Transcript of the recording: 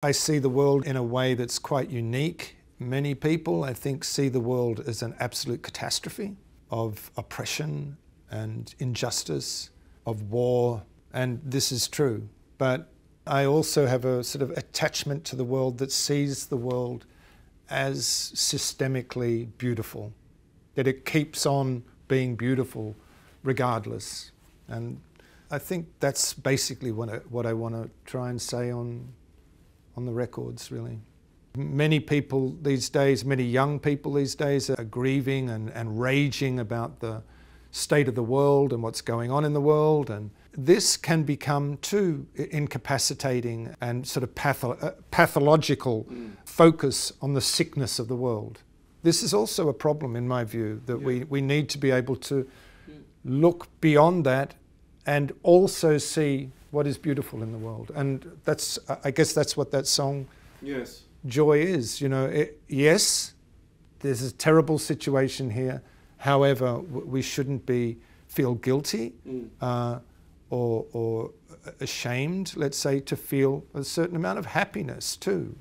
I see the world in a way that's quite unique. Many people, I think, see the world as an absolute catastrophe of oppression and injustice, of war, and this is true. But I also have a sort of attachment to the world that sees the world as systemically beautiful, that it keeps on being beautiful regardless. And I think that's basically what I, what I want to try and say on on the records, really. Many people these days, many young people these days, are grieving and, and raging about the state of the world and what's going on in the world. And this can become too incapacitating and sort of patho uh, pathological mm. focus on the sickness of the world. This is also a problem, in my view, that yeah. we, we need to be able to mm. look beyond that and also see what is beautiful in the world. And that's, I guess that's what that song yes. Joy is. You know, it, yes, there's a terrible situation here. However, we shouldn't be feel guilty mm. uh, or, or ashamed, let's say, to feel a certain amount of happiness too.